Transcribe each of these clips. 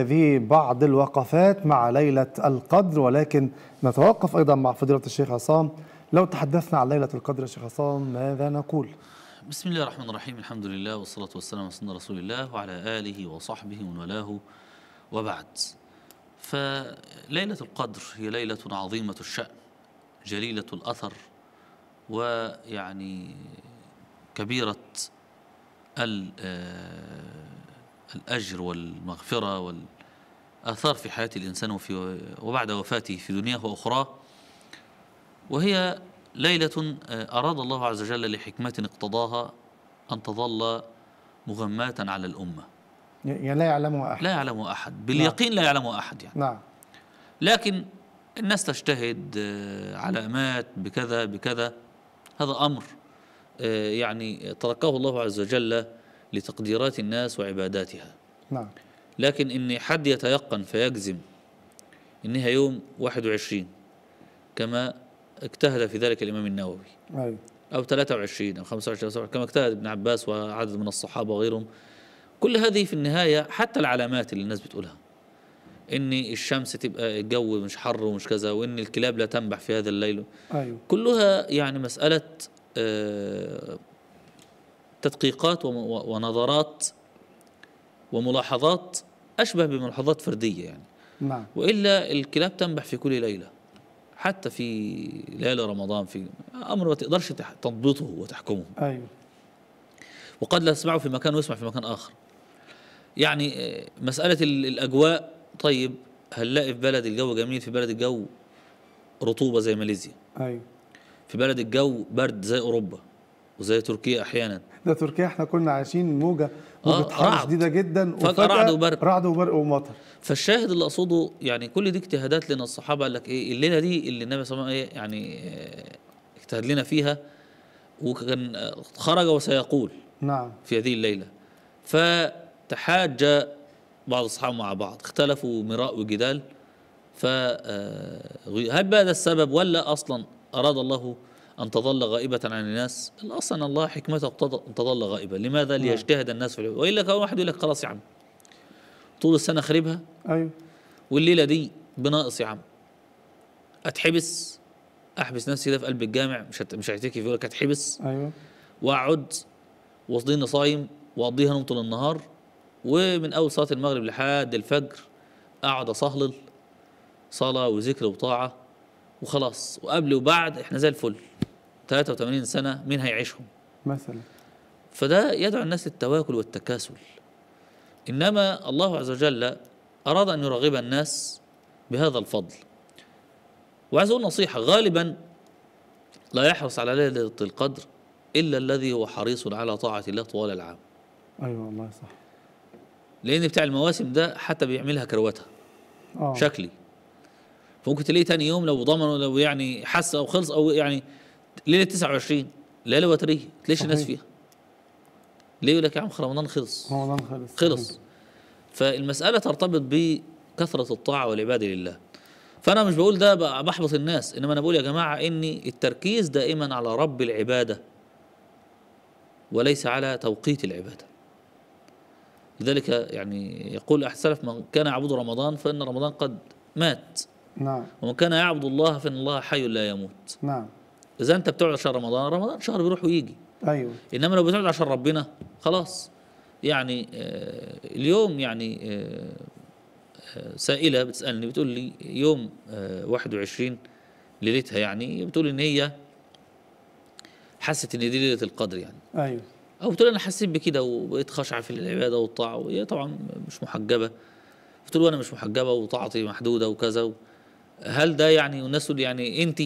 هذه بعض الوقفات مع ليلة القدر ولكن نتوقف أيضا مع فضيلة الشيخ عصام لو تحدثنا عن ليلة القدر الشيخ عصام ماذا نقول؟ بسم الله الرحمن الرحيم الحمد لله والصلاة والسلام على سيدنا رسول الله وعلى آله وصحبه ومن والاه وبعد فليلة القدر هي ليلة عظيمة الشأن جليلة الأثر ويعني كبيرة ال آه، الأجر والمغفرة والآثار في حياة الإنسان وفي وبعد وفاته في دنياه وأخراه وهي ليلة آه، أراد الله عز وجل لحكمة اقتضاها أن تظل مغماة على الأمة يعني لا يعلمها أحد لا يعلمها أحد نعم. باليقين لا, لا يعلمها أحد يعني نعم لكن الناس تجتهد آه، علامات بكذا بكذا هذا أمر آه، يعني تركه الله عز وجل لتقديرات الناس وعباداتها نعم لكن إن حد يتيقن فيجزم إنها يوم 21 كما اجتهد في ذلك الإمام النووي أيوة. أو 23 أو 25 أو كما اجتهد ابن عباس وعدد من الصحابة وغيرهم كل هذه في النهاية حتى العلامات اللي الناس بتقولها إن الشمس تبقى الجو مش حر ومش كذا وإن الكلاب لا تنبح في هذا الليل أيوة. كلها يعني مسألة آه تدقيقات ونظرات وملاحظات أشبه بملاحظات فردية يعني نعم وإلا الكلاب تنبح في كل ليلة حتى في ليالي رمضان في أمر ما تقدرش تضبطه وتحكمه أيوه وقد لا تسمعه في مكان ويسمع في مكان آخر يعني آه، مسألة الأجواء طيب هنلاقي في بلد الجو جميل في بلد الجو رطوبة زي ماليزيا أيوه في بلد الجو برد زي أوروبا وزي تركيا احيانا ده تركيا احنا كنا عايشين موجه آه، موجه آه شديده جدا فجاه رعد وبرق رعد وبرق ومطر فالشاهد اللي اقصده يعني كل دي اجتهادات لنا الصحابه قال لك ايه الليله دي اللي النبي صلى الله عليه وسلم إيه، يعني اجتهد لنا فيها وكان خرج وسيقول نعم في هذه الليله فتحاج بعض الصحابه مع بعض اختلفوا مراء وجدال ف آه، هل بقى ده السبب ولا اصلا اراد الله أن تظل غائبة عن الناس الأصل أن الله حكمته أن تظل غائبة لماذا نعم. ليجتهد الناس في العبادة وإلا كان واحد يقول لك خلاص يا عم طول السنة خربها أيوة والليلة دي بناقص يا عم أتحبس أحبس نفسي ده في قلب الجامع مش هت... مش هعتكف يقول لك أتحبس أيوة وأقعد وأصلي صايم وأقضيها نوم طول النهار ومن أول صلاة المغرب لحد الفجر أقعد أصهلل صلاة وذكر وطاعة وخلاص وقبل وبعد احنا زي الفل 83 سنه مين هيعيشهم مثلا فده يدعو الناس للتواكل والتكاسل انما الله عز وجل اراد ان يرغب الناس بهذا الفضل وعايز اقول نصيحه غالبا لا يحرص على ليله القدر الا الذي هو حريص على طاعه الله طوال العام ايوه والله صح لان بتاع المواسم ده حتى بيعملها كروتها آه. شكلي فممكن تلاقيه ثاني يوم لو ضمنوا لو يعني حس او خلص او يعني ليله 29 ليله وتريه تلاقيش الناس فيها ليه يقول لك يا عم رمضان خلص رمضان خلص خلص فالمساله ترتبط بكثره الطاعه والعباده لله فانا مش بقول ده بحبط الناس انما انا بقول يا جماعه ان التركيز دائما على رب العباده وليس على توقيت العباده لذلك يعني يقول احد السلف من كان يعبد رمضان فان رمضان قد مات نعم ومن كان يعبد الله فإن الله حي لا يموت نعم إذا أنت بتقعد عشان رمضان رمضان شهر بيروح ويجي أيوه إنما لو بتقعد عشان ربنا خلاص يعني آه اليوم يعني آه, آه، سائلة بتسألني بتقول لي يوم آه 21 ليلتها يعني بتقول إن هي حست إن دي ليلة القدر يعني أيوه أو بتقول أنا حسيت بكده وبقيت خاشعة في العبادة والطاعة وهي طبعا مش محجبة بتقول وأنا مش محجبة وطاعتي محدودة وكذا و... هل ده يعني الناس يعني إيه انت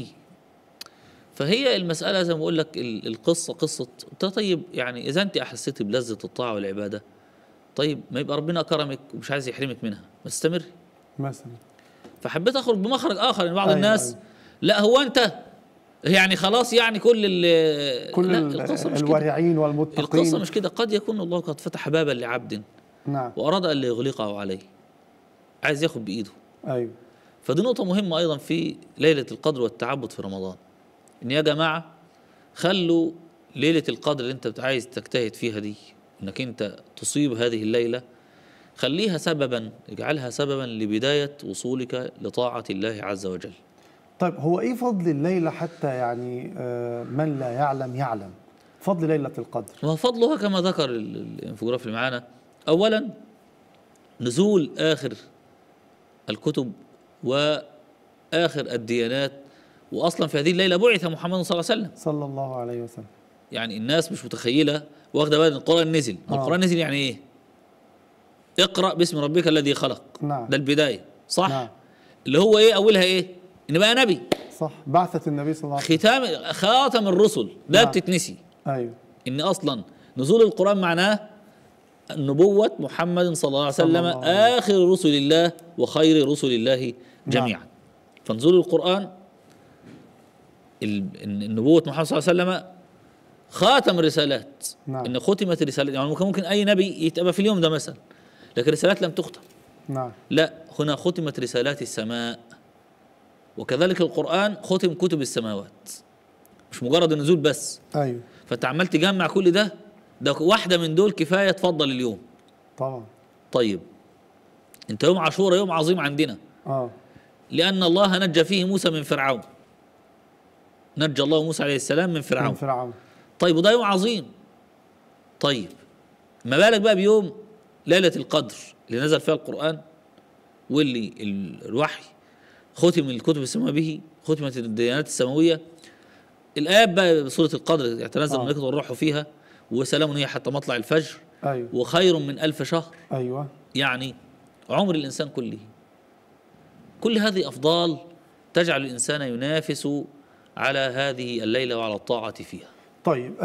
فهي المساله زي ما بقول لك القصه قصه طيب يعني اذا انت احسيتي بلذه الطاعه والعباده طيب ما يبقى ربنا كرمك ومش عايز يحرمك منها ما تستمري مثلا فحبيت اخرج بمخرج اخر يعني بعض أيوة الناس أيوة. لا هو انت يعني خلاص يعني كل ال كل لا القصة مش الورعين والمتقين القصة مش كده قد يكون الله قد فتح بابا لعبد نعم وأراد أن يغلقه عليه عايز ياخد بإيده أيوه فدي نقطة مهمة أيضا في ليلة القدر والتعبد في رمضان إن يا جماعة خلوا ليلة القدر اللي أنت عايز تجتهد فيها دي إنك أنت تصيب هذه الليلة خليها سببا اجعلها سببا لبداية وصولك لطاعة الله عز وجل طيب هو إيه فضل الليلة حتى يعني آه، من لا يعلم يعلم فضل ليلة القدر وفضلها كما ذكر الانفوجراف اللي معانا أولا نزول آخر الكتب واخر الديانات واصلا في هذه الليله بعث محمد صلى الله عليه وسلم صلى الله عليه وسلم يعني الناس مش متخيله واخده بالها القران نزل آه. القران نزل يعني ايه اقرا باسم ربك الذي خلق نعم ده البدايه صح نعم. اللي هو ايه اولها ايه ان بقى نبي صح بعثه النبي صلى الله عليه وسلم ختام خاتم الرسل ده نعم. بتتنسي ايوه ان اصلا نزول القران معناه نبوة محمد صلى الله عليه وسلم الله آخر رسل الله وخير رسل الله نعم. جميعا نعم. فنزول القرآن النبوة محمد صلى الله عليه وسلم خاتم رسالات نعم. إن ختمت الرسالات يعني ممكن, أي نبي يتأبى في اليوم ده مثلا لكن رسالات لم تختم نعم. لا هنا ختمت رسالات السماء وكذلك القرآن ختم كتب السماوات مش مجرد النزول بس أيوه فأنت عمال تجمع كل ده ده واحدة من دول كفاية تفضل اليوم طبعا طيب انت يوم عاشوراء يوم عظيم عندنا اه لأن الله نجى فيه موسى من فرعون نجى الله موسى عليه السلام من فرعون من فرعون طيب وده يوم عظيم طيب ما بالك بقى بيوم ليلة القدر اللي نزل فيها القرآن واللي الوحي ختم الكتب السماوية به ختمت الديانات السماوية الآيات بقى بسورة القدر يتنزل آه. الملائكة والروح فيها وسلام هي حتى مطلع الفجر أيوة. وخير من ألف شهر أيوة. يعني عمر الإنسان كله كل هذه أفضال تجعل الإنسان ينافس على هذه الليلة وعلى الطاعة فيها طيب